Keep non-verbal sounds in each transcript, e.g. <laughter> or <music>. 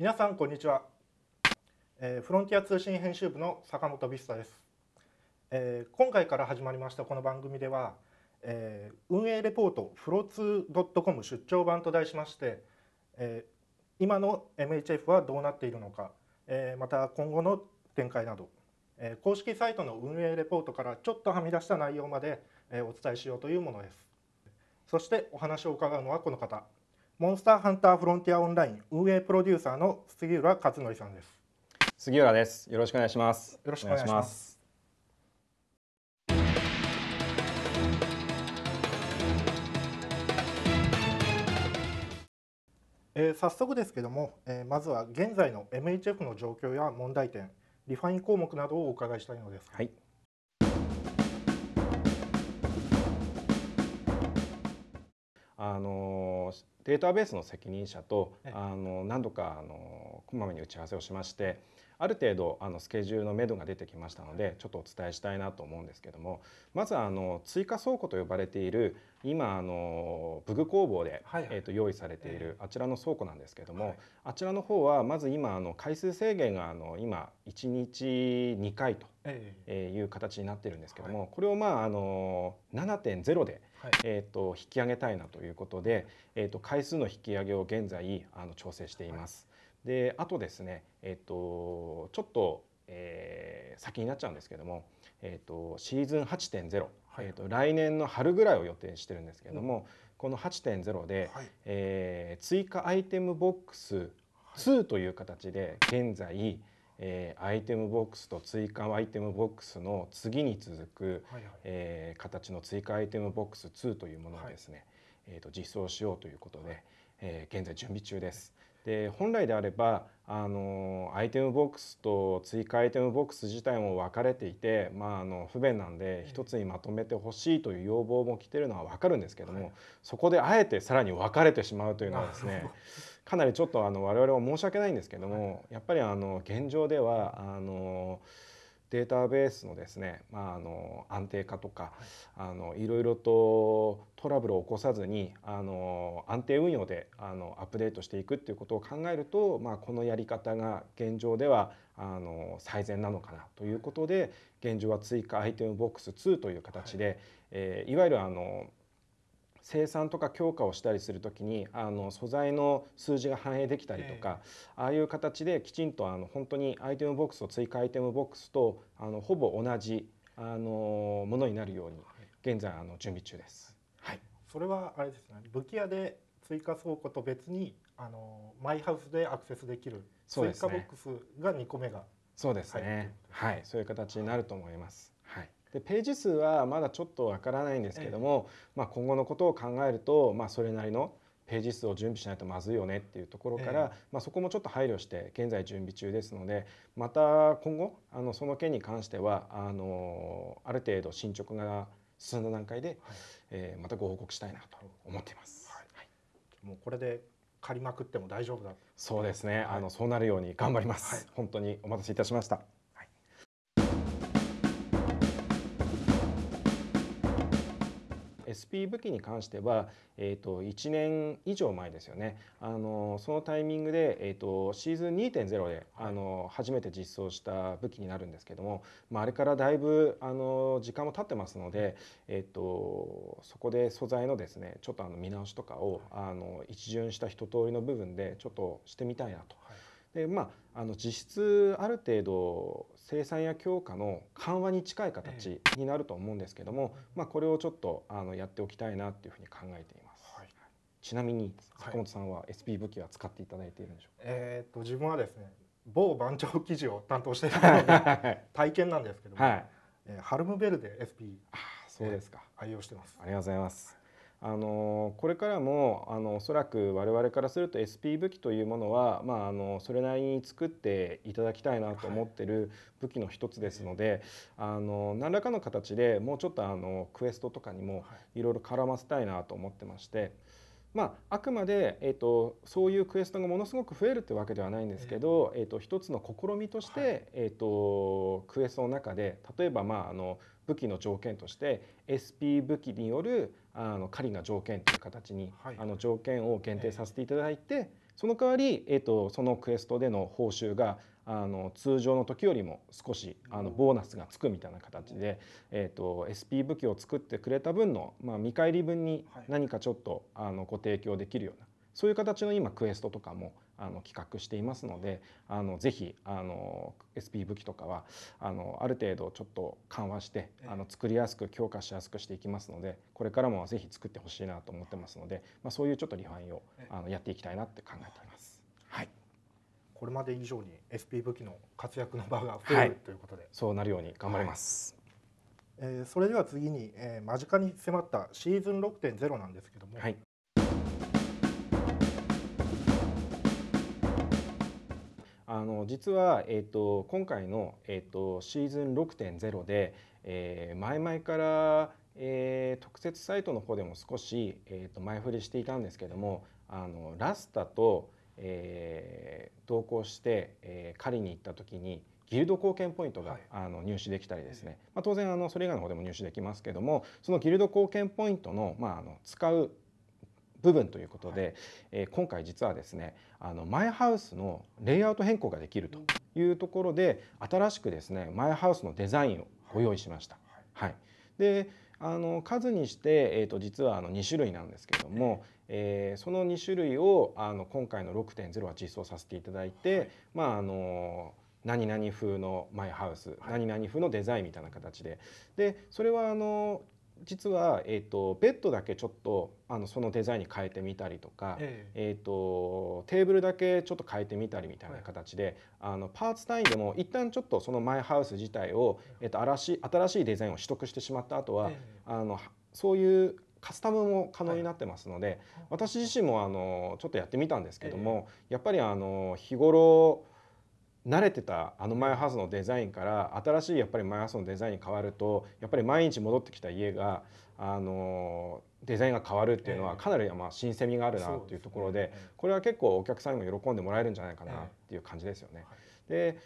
皆さんこんにちは、えー、フロンティア通信編集部の坂本ビスタです、えー、今回から始まりましたこの番組では、えー、運営レポートフロツー .com 出張版と題しまして、え今の MHF はどうなっているのか、えまた今後の展開など、え公式サイトの運営レポートからちょっとはみ出した内容まで、えお伝えしようというものですそしてお話を伺うのはこの方モンスターハンターフロンティアオンライン運営プロデューサーの杉浦和則さんです杉浦ですよろしくお願いしますよろしくお願いしますえ早速ですけれども、えまずは現在の MHF の状況や問題点リファイン項目などをお伺いしたいのですはいあのデータベースの責任者と、あの何度かあのこまめに打ち合わせをしましてある程度あのスケジュールのめどが出てきましたのでちょっとお伝えしたいなと思うんですけどもまずあの追加倉庫と呼ばれている今あの武具工房で、えと用意されているあちらの倉庫なんですけども、あちらの方はまず今あの回数制限があの今1日2回と。いう形になってるんですけども、これをまああの7.0で、えと引き上げたいなということで、えと回数の引き上げを現在あの調整しています。であとですね、えっと、ちょっと、えー、先になっちゃうんですけども、えっと、シーズン8.0、はい、えっと、来年の春ぐらいを予定してるんですけれども、うん、この8.0で、はい、えー、追加アイテムボックス2という形で現在、えー、アイテムボックスと追加アイテムボックスの次に続く、はいはい、えー、形の追加アイテムボックス2というものをですね、はい、えーと、実装しようということで、はい、えー、現在準備中です。で本来であればあのアイテムボックスと追加アイテムボックス自体も分かれていて、まあ、あの不便なんで一つにまとめてほしいという要望も来てるのは分かるんですけども、はい、そこであえてさらに分かれてしまうというのはですねかなりちょっとあの我々は申し訳ないんですけども、はい、やっぱりあの現状ではあの。うんデータベースのですね、まあ、あの安定化とかあのいろいろとトラブルを起こさずにあの安定運用であのアップデートしていくっていうことを考えると、まあ、このやり方が現状ではあの最善なのかなということで現状は追加アイテムボックス2という形で、はいえー、いわゆるあの生産とか強化をしたりするときにあの素材の数字が反映できたりとか、ああいう形できちんとあの本当にアイテムボックスを追加アイテムボックスとあのほぼ同じあのものになるように現在あの準備中です。はい、それはあれですね武器屋で追加倉庫と別にあのマイハウスでアクセスできる追加ボックスが2個目がそうですね、はい、そういう形になると思います。はいでページ数はまだちょっとわからないんですけども、ええ、まあ、今後のことを考えると、まあ、それなりのページ数を準備しないとまずいよねっていうところから、え、まあ、そこもちょっと配慮して現在準備中ですのでまた今後あのその件に関してはあのある程度進捗が進んだ段階で、はい、えー、またご報告したいなと思っています。はい、はい、もうこれで借りまくっても大丈夫だそうですね、はい、あのそうなるように頑張ります、本当にお待たせいたしました。SP 武器に関しては、えー、と1年以上前ですよねあのそのタイミングで、えー、とシーズン2.0であの初めて実装した武器になるんですけども、まあ、あれからだいぶあの時間も経ってますので、えー、とそこで素材のですねちょっとあの見直しとかをあの一巡した一通りの部分でちょっとしてみたいなとでまあ、あの実質ある程度生産や強化の緩和に近い形になると思うんですけども、まあ、これをちょっとあのやっておきたいなというふうに考えています。はい、ちなみに坂本さんは SP 武器は使っていただいているんでしょうか、はい、えー、っと自分はですね某番長記事を担当して <laughs> いたので体験なんですけども、はい、えー、ハルムベルで SP あそうですか、愛用してますありがとうございますあのこれからもあのおそらく我々からすると SP 武器というものは、まあ、あのそれなりに作っていただきたいなと思ってる武器の一つですので、あの何らかの形でもうちょっとあのクエストとかにもいろいろ絡ませたいなと思ってまして。まあ、あくまで、えーと、そういうクエストがものすごく増えるってわけではないんですけど、えー、と一つの試みとして、はい、えーとクエストの中で例えば、まあ、あの武器の条件として SP 武器によるあの狩りの条件という形に、あの条件を限定させていただいて、その代わり、えと、そのクエストでの報酬があの通常の時よりも少しあのボーナスがつくみたいな形で、えと、SP 武器を作ってくれた分の、まあ、見返り分に何かちょっと、あのご提供できるようなそういう形の今クエストとかもあの企画していますのであのぜひあの SP 武器とかはあのある程度ちょっと緩和してあの作りやすく強化しやすくしていきますのでこれからもぜひ作ってほしいなと思ってますので、まあ、そういうちょっとリファインをあのやっていきたいなって考えております。はいこれまで以上に SP 武器の活躍の場が増える、ということで、そうなるように頑張ります、はい、えそれでは次に、え間近に迫ったシーズン6.0なんですけども、はい、あの実は、えーと、今回の、えーと、とシーズン6.0で、えー、前々からえー、特設サイトの方でも少し、えー、と前振りしていたんですけどもあのラスタと、えー、同行して、えー、狩りに行った時にギルド貢献ポイントが、はい、あの入手できたりですね、まあ、当然あのそれ以外の方でも入手できますけどもそのギルド貢献ポイントの,、まあ、あの使う部分ということで、え今回実はですねあのマイハウスのレイアウト変更ができるというところで新しくですねマイハウスのデザインをご用意しました。はい、であの数にして、えー、と実はあの2種類なんですけども、えー、その2種類をあの今回の6.0は実装させていただいて、はい、まああの何々風のマイハウス、はい、何々風のデザインみたいな形ででそれはあの実は、えーと、ベッドだけちょっとあのそのデザインに変えてみたりとか、えー、えーとテーブルだけちょっと変えてみたりみたいな形で、はい、あのパーツ単位でも一旦ちょっとそのマイハウス自体を、えーと、新し新しいデザインを取得してしまった後は、えー、あのそういうカスタムも可能になってますので、はい、私自身もあのちょっとやってみたんですけども、えー、やっぱりあの日頃慣れてたあのマイハウスのデザインから新しいやっぱりマイハウスのデザインに変わるとやっぱり毎日戻ってきた家があのデザインが変わるっていうのはかなりまあ新鮮味があるなっていうところでこれは結構お客さんにも喜んでもらえるんじゃないかなっていう感じですよね。で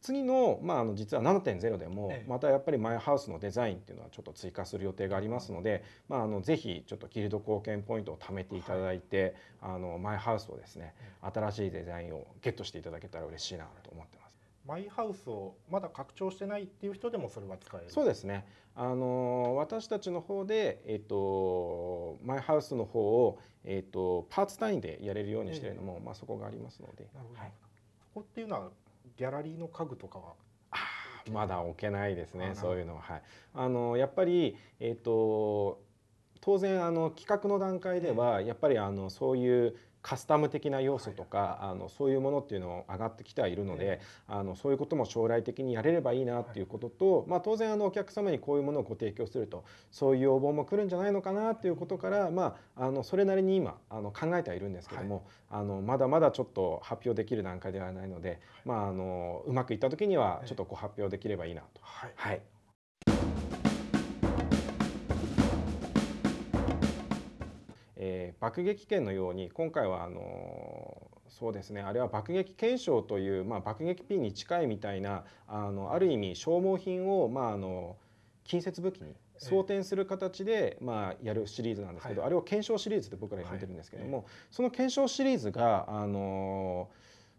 次の,、まあ、あの実は7.0でもまたやっぱりマイハウスのデザインっていうのはちょっと追加する予定がありますので、まあ、あのぜひちょっとギルド貢献ポイントを貯めていただいて、はい、あのマイハウスをですね新しいデザインをゲットしていただけたら嬉しいなと思ってます。マイハウスをまだ拡張してないっていう人でもそれは使えるそうですねあの私たちの方で、えっと、マイハウスの方を、えっと、パーツ単位でやれるようにしてるのも、えー、まあ、そこがありますので。なるほど、はい、こっていうのはギャラリーの家具とかはまだ置けないですねそういうのは、はい、あのやっぱり、えーと、と当然あの企画の段階ではやっぱりあのそういうカスタム的な要素とか、あのそういうものっていうのも上がってきてはいるので、あのそういうことも将来的にやれればいいなっていうことと、まあ、当然あのお客様にこういうものをご提供するとそういう要望も来るんじゃないのかなっていうことから、まあ、あのそれなりに今あの考えてはいるんですけども、あのまだまだちょっと発表できる段階ではないので、まあ、あのうまくいった時にはちょっとこう発表できればいいなと、はい、はいえー、爆撃剣のように今回はあのそうですねあれは爆撃検証という、まあ、爆撃ピンに近いみたいなあのある意味消耗品を、まあ、あの近接武器に装填する形で、まあ、やるシリーズなんですけど、はい、あれを検証シリーズって僕ら呼んでるんですけども、はい、その検証シリーズが、あの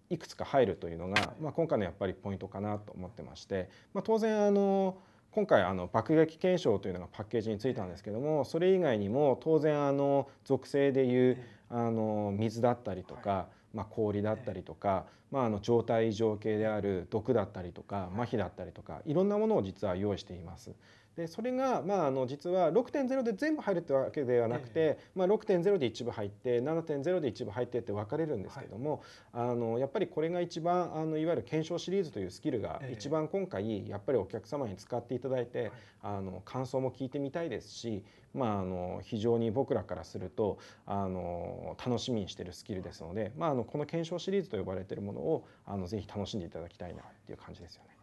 いくつか入るというのが、まあ、今回のやっぱりポイントかなと思ってまして、まあ、当然、あの今回あの爆撃検証というのがパッケージについたんですけどもそれ以外にも当然あの属性でいうあの水だったりとか、まあ、氷だったりとか、まあ、あの状態異常系である毒だったりとか麻痺だったりとかいろんなものを実は用意しています。でそれが、まあ、あの実は6.0で全部入るってわけではなくて、えー、まあ、6.0で一部入って7.0で一部入ってって分かれるんですけども、はい、あのやっぱりこれが一番あのいわゆる検証シリーズというスキルが一番今回やっぱりお客様に使っていただいて、あの感想も聞いてみたいですし、まあ、あの非常に僕らからするとあの楽しみにしてるスキルですので、まあ、あのこの検証シリーズと呼ばれてるものをあのぜひ楽しんでいただきたいなっていう感じですよね。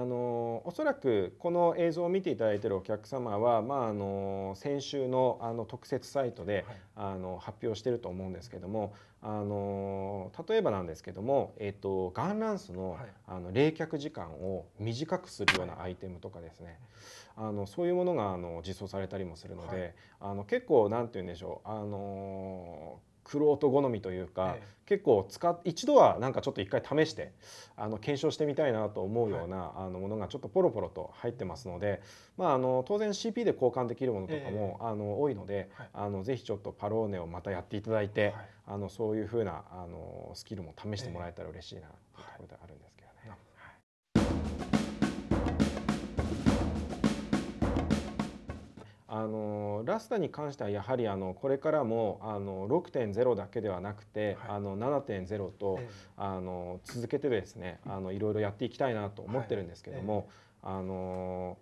あのおそらくこの映像を見ていただいているお客様は、まあ、あの先週のあの特設サイトで、はい、あの発表してると思うんですけどもあの例えばなんですけども、えっと、ガンランスのはい、あの冷却時間を短くするようなアイテムとかですね、あのそういうものがあの実装されたりもするので、あの結構何て言うんでしょうあのクロ好みというか、ええ、結構使一度はなんかちょっと一回試してあの検証してみたいなと思うような、はい、あのものがちょっとポロポロと入ってますので、まあ、あの当然 CP で交換できるものとかも、え、あの多いので、はい、あのぜひちょっとパローネをまたやっていただいて、はい、あのそういうふうなあのスキルも試してもらえたら嬉しいなというところであるんです。あのラスタに関してはやはりあのこれからもあの6.0だけではなくて、はい、あの7.0と、ええ、あの続けてですねあのいろいろやっていきたいなと思ってるんですけども、はい、あの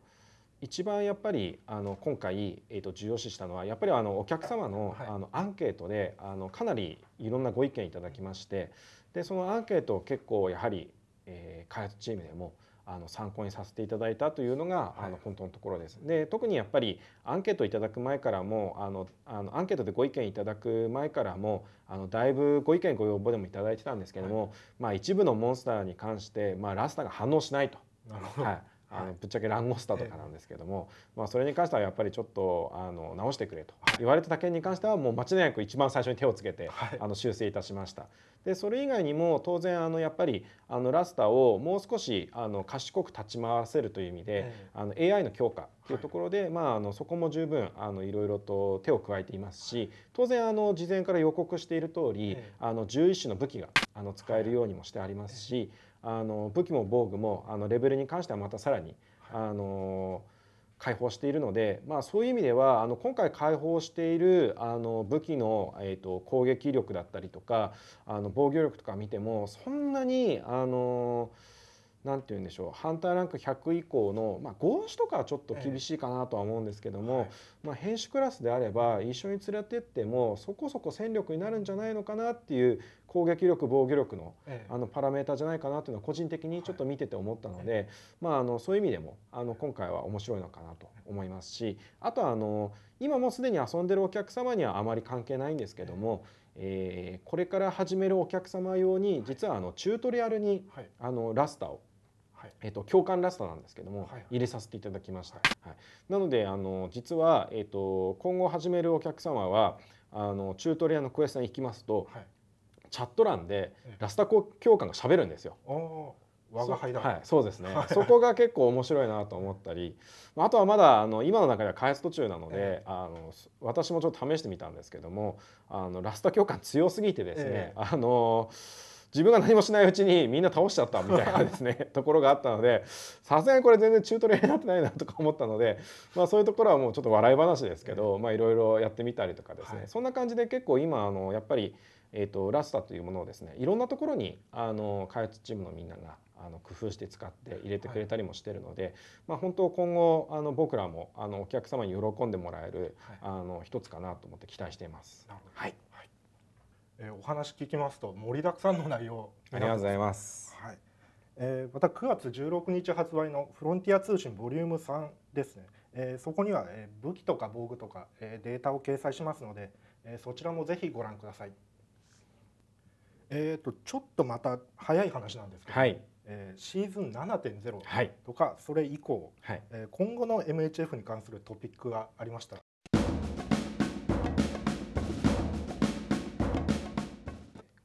一番やっぱりあの今回、えー、と重要視したのはやっぱりあのお客様の,、あのアンケートであのかなりいろんなご意見いただきましてでそのアンケートを結構やはり、えー、開発チームでもあの参考にさせていただいたというのが、はい、あの本当のところです。で特にやっぱりアンケートいただく前からもあのあのアンケートでご意見いただく前からもあのだいぶご意見ご要望でもいただいてたんですけども、はい、まあ、一部のモンスターに関して、まあ、ラスタが反応しないと。なるほど。はい、あのぶっちゃけランゴスタとかなんですけども、まあ、それに関してはやっぱりちょっとあの直してくれと言われた件に関してはもう間違いなく一番最初に手をつけて、あの修正いたしました。でそれ以外にも当然あのやっぱりあのラスタをもう少しあの賢く立ち回せるという意味で、あの AI の強化というところで、まあ、あのそこも十分あのいろいろと手を加えていますし当然あの事前から予告している通り、あの11種の武器があの使えるようにもしてありますし、あの武器も防具もあのレベルに関してはまたさらに、はい、あの解放しているので、まあ、そういう意味ではあの今回解放しているあの武器の、えーと、攻撃力だったりとかあの防御力とか見てもそんなにあの何て言うんでしょう反対ランク100以降の、まあ、合子とかはちょっと厳しいかなとは思うんですけども、ええ、まあ、編集クラスであれば一緒に連れてってもそこそこ戦力になるんじゃないのかなっていう攻撃力防御力のえ、あのパラメータじゃないかなというのは個人的にちょっと見てて思ったので、はい、まあ、あのそういう意味でもあの今回は面白いのかなと思いますしあとはあの今もすでに遊んでるお客様にはあまり関係ないんですけども、えー、これから始めるお客様用に実はあのチュートリアルに、あのラスターをはいえっと、共感ラストなんですけども、入れさせていただきました、はいなのであの実は、えっと、今後始めるお客様はあのチュートリアのクエストに行きますと、チャット欄でラスタ共感がしゃべるんですよ。我が輩だ、はい、そうですねそこが結構面白いなと思ったりあとはまだあの今の中では開発途中なので、ええ、あの私もちょっと試してみたんですけどもあのラスト共感強すぎてですね、え、あのー自分が何もしないうちにみんな倒しちゃったみたいなですね <laughs> ところがあったのでさすがにこれ全然チュートレになってないなとか思ったので、まあ、そういうところはもうちょっと笑い話ですけど、まいろいろやってみたりとかですね、はい、そんな感じで結構今あのやっぱり、えーと、とラスタというものをですねいろんなところにあの開発チームのみんながあの工夫して使って入れてくれたりもしてるので、はい、まあ、本当今後あの僕らもあのお客様に喜んでもらえる、はい、あの一つかなと思って期待しています。はいえー、お話聞きますと盛りだくさんの内容ありがとうございます、はいえー、また9月16日発売の「フロンティア通信ボリューム3ですね、えー、そこには、えー、武器とか防具とか、えー、データを掲載しますので、えー、そちらもぜひご覧ください。えーと、ちょっとまた早い話なんですけど、はいえー、シーズン7.0とか、はい、それ以降、はい、えー、今後の MHF に関するトピックがありましたら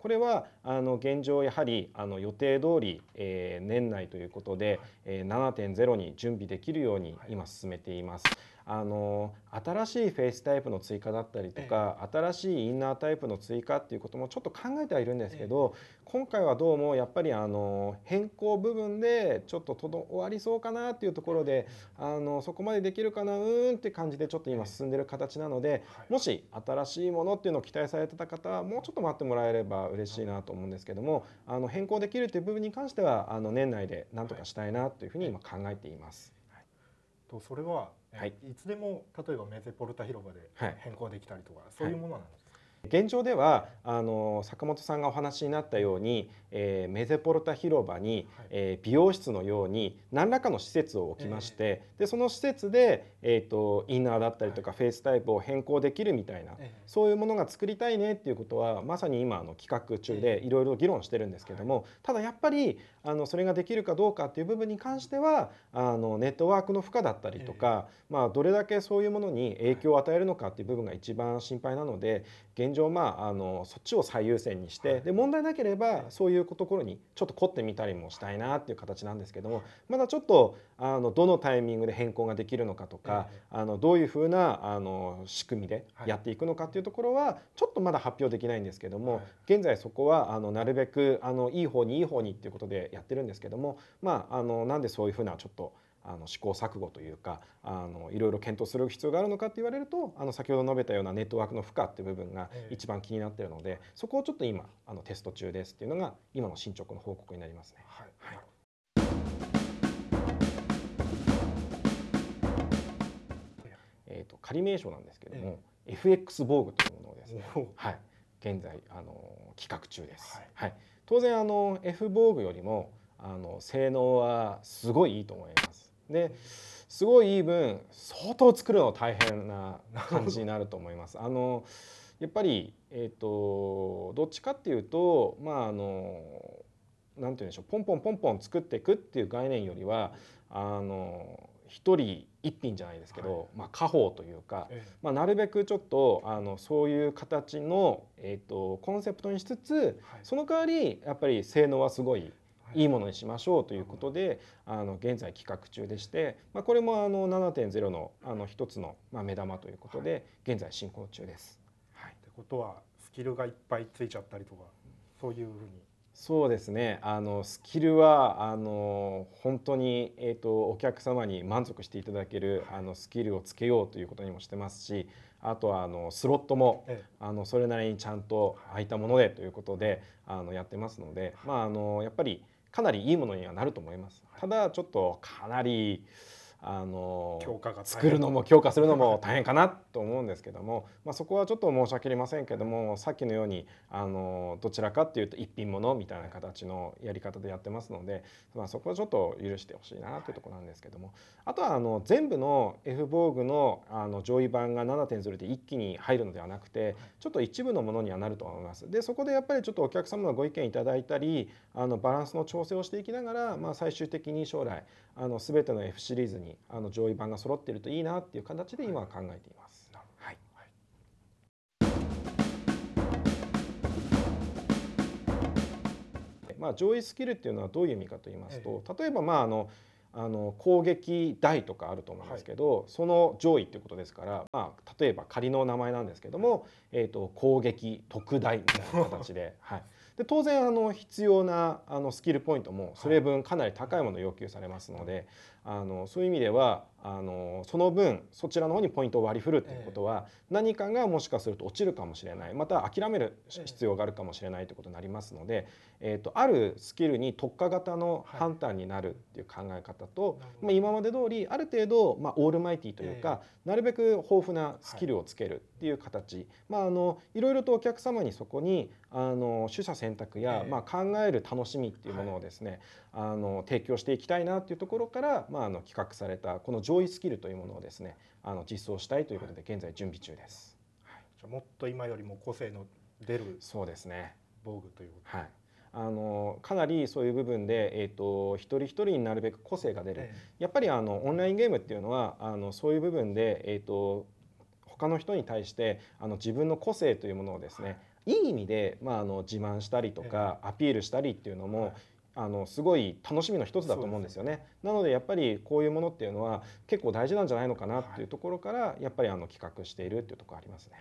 これはあの現状やはりあの予定通り、えー、年内ということで、えー、7.0に準備できるように今進めています。はいあの新しいフェイスタイプの追加だったりとか、ええ、新しいインナータイプの追加っていうこともちょっと考えてはいるんですけど、え、今回はどうもやっぱりあの変更部分でちょっととど終わりそうかなっていうところであのそこまでできるかなうーんって感じでちょっと今進んでる形なので、はい、もし新しいものっていうのを期待されてた方はもうちょっと待ってもらえれば嬉しいなと思うんですけどもあの変更できるっていう部分に関してはあの年内でなんとかしたいなというふうに今考えています。はい、とそれははい、いつでも例えばメゼポルタ広場で変更できたりとか、そういうものなんです現状ではあの坂本さんがお話になったように、えー、メゼポルタ広場に、はい、えー、美容室のように何らかの施設を置きまして、えー、でその施設で、えーと、インナーだったりとか、フェイスタイプを変更できるみたいな、そういうものが作りたいねっていうことはまさに今の企画中でいろいろ議論してるんですけども、ただやっぱりあのそれができるかどうかっていう部分に関してはあのネットワークの負荷だったりとか、まあ、どれだけそういうものに影響を与えるのかっていう部分が一番心配なので、現状、まあ、あのそっちを最優先にして、はい、で問題なければそういうところにちょっと凝ってみたりもしたいなっていう形なんですけどもまだちょっとあのどのタイミングで変更ができるのかとか、はい、あのどういうふうなあの仕組みでやっていくのかっていうところはちょっとまだ発表できないんですけども、はい、現在そこはあのなるべくあのいい方にいい方にっていうことでやってるんですけどもまああのなんでそういうふうなちょっとあの試行錯誤というかあのいろいろ検討する必要があるのかって言われるとあの先ほど述べたようなネットワークの負荷っていう部分が一番気になってるので、そこをちょっと今あのテスト中ですっていうのが今の進捗の報告になりますね。はい、はいえーと、仮名称なんですけども、えー、FX 防具というものをですね、はい、現在あの企画中です、はい、はい、当然あの F 防具よりもあの性能はすごいいいと思いますですごいいい分相当作るの大変な感じになると思います。<laughs> あのやっぱり、えーと、どっちかっていうとまああのなんて言うんでしょうポンポンポンポン作っていくっていう概念よりはあの一人一品じゃないですけど、はい、まあ、家宝というか、ええ、まあ、なるべくちょっとあのそういう形の、えーと、とコンセプトにしつつ、はい、その代わりやっぱり性能はすごいいいものにしましょうということで、あの現在企画中でして、まあ、これもあの7.0のあの一つのまあ目玉ということで、現在進行中です。はい、ってことはスキルがいっぱいついちゃったりとかそういうふうにそうですねあのスキルはあの本当に、えーと、とお客様に満足していただける、あのスキルをつけようということにもしてますしあとはあのスロットも、ええ、あのそれなりにちゃんと空いたものでということであのやってますので、まあ、あのやっぱり。かなりいいものにはなると思います。ただちょっとかなりあの強化が作るのも強化するのも大変かなと思うんですけども、まあ、そこはちょっと申し訳ありませんけどもさっきのようにあのどちらかっていうと一品物みたいな形のやり方でやってますので、まあ、そこはちょっと許してほしいなというところなんですけども、はい、あとはあの全部の F ーグのあの上位版が7.0で一気に入るのではなくてちょっと一部のものにはなると思います。でそこでやっぱりちょっとお客様のご意見いただいたりあのバランスの調整をしていきながら、まあ、最終的に将来あの全ての F シリーズにあの上位版が揃ってるといいなっていう形で今は考えています。はい、まあ、上位スキルっていうのはどういう意味かと言いますと、例えばまああのあの攻撃台とかあると思うんですけど、その上位っていうことですから、まあ、例えば仮の名前なんですけども、えと、と攻撃特大みたいな形で <laughs> はい、で当然あの必要なあのスキルポイントもそれ分かなり高いものを要求されますので、あのそういう意味ではあのその分そちらの方にポイントを割り振るっていうことは、何かがもしかすると落ちるかもしれないまた諦める必要があるかもしれないということになりますので、えーと、あるスキルに特化型の判断になるっていう考え方と、はい、まあ、今まで通りある程度、まあ、オールマイティというか、なるべく豊富なスキルをつけるっていう形、はい、まあ、あのいろいろとお客様にそこにあの取捨選択や、まあ、考える楽しみっていうものをですね、はい、あの提供していきたいなっていうところから、まあ、あの企画されたこの上位スキルというものをですねあの実装したいということで現在準備中です、はい、じゃもっと今よりも個性の出るそうですね防具ということはいあのかなりそういう部分で、えーと、一人一人になるべく個性が出る、ええ、やっぱりあのオンラインゲームっていうのはあのそういう部分で、えーと、他の人に対してあの自分の個性というものをですね、はい、いい意味で、まあ、あの自慢したりとか、アピールしたりっていうのも、はいあのすごい楽しみの一つだと思うんですよね。なのでやっぱりこういうものっていうのは結構大事なんじゃないのかなっていうところから、やっぱりあの企画しているっていうところありますね。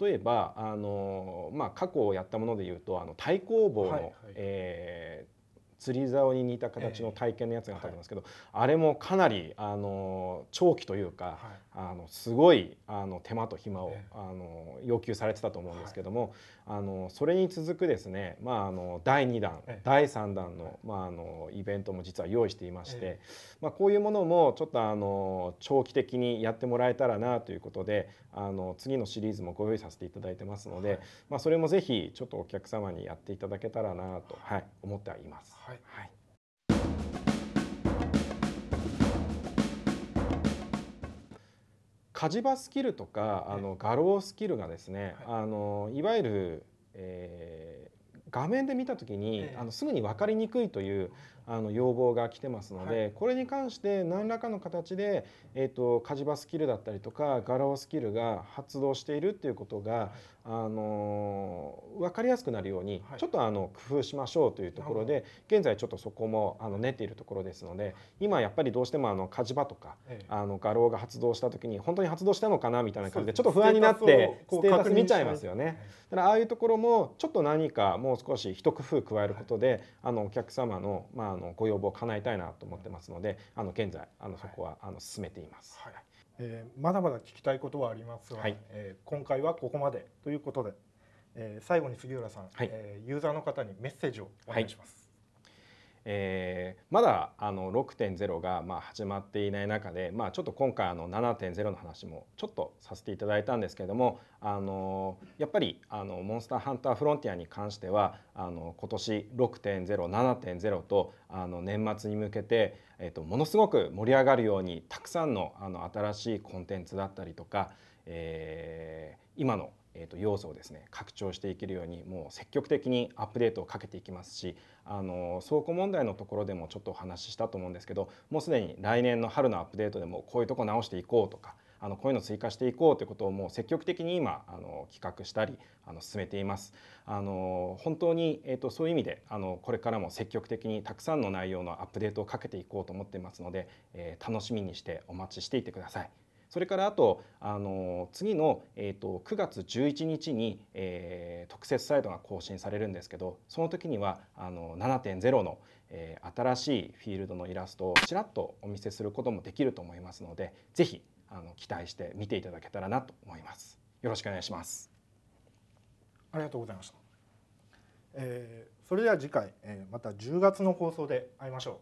例えばあの、まあ、過去をやったものでいうとあの太公棒の、はいはい、えー釣り竿に似た形の体験のやつがあったんですけど、あれもかなりあの長期というか、あのすごいあの手間と暇を、あの要求されてたと思うんですけども、あのそれに続くですね、まあ、あの第2弾、第3弾の,、まあ、あのイベントも実は用意していまして、まあ、こういうものもちょっとあの長期的にやってもらえたらなということであの次のシリーズもご用意させていただいてますので、まあ、それもぜひちょっとお客様にやっていただけたらなと、はい、思ってはいます。ははい、はい、火事場スキルとかあの画廊スキルがですね、はい、あのいわゆる、えー、画面で見た時に、あのすぐに分かりにくいというあの要望が来てますので、はい、これに関して何らかの形で、えーと、火事場スキルだったりとか画廊スキルが発動しているっていうことが、あのー、分かりやすくなるように、ちょっとあの工夫しましょうというところで現在ちょっとそこもあの練っているところですので今やっぱりどうしてもあの火事場とか、ええ、あの画廊が発動した時に本当に発動したのかなみたいな感じでちょっと不安になってステータス見ちゃいますよね。だからああいうところもちょっと何かもう少し一工夫加えることで、あのお客様のまああのご要望を叶えたいなと思ってますのであの現在あのそこは、あの進めています。はいえー、まだまだ聞きたいことはありますが、はい、えー、今回はここまでということで、えー、最後に杉浦さん、はい、えユーザーの方にメッセージをお願いします。はいえー、まだあの6.0がまあ始まっていない中で、まあ、ちょっと今回あの7.0の話もちょっとさせていただいたんですけどもあのやっぱりあのモンスターハンターフロンティアに関してはあの今年6.07.0とあの年末に向けて、えー、とものすごく盛り上がるようにたくさんのあの新しいコンテンツだったりとか、えー、今のえー、と要素をですね拡張していけるようにもう積極的にアップデートをかけていきますしあの倉庫問題のところでもちょっとお話ししたと思うんですけどもうすでに来年の春のアップデートでもこういうとこ直していこうとかあのこういうの追加していこうということをもう積極的に今あの企画したりあの進めています。あの本当に、えー、とそういう意味であのこれからも積極的にたくさんの内容のアップデートをかけていこうと思っていますので、えー、楽しみにしてお待ちしていてください。それからあと、あの次の、えーと、と9月11日に、えー、特設サイトが更新されるんですけどその時にはあの7.0の、えー、新しいフィールドのイラストをちらっとお見せすることもできると思いますのでぜひあの期待して見ていただけたらなと思います。よろしくお願いします。ありがとうございました。えー、それでは次回、えー、また10月の放送で会いましょう。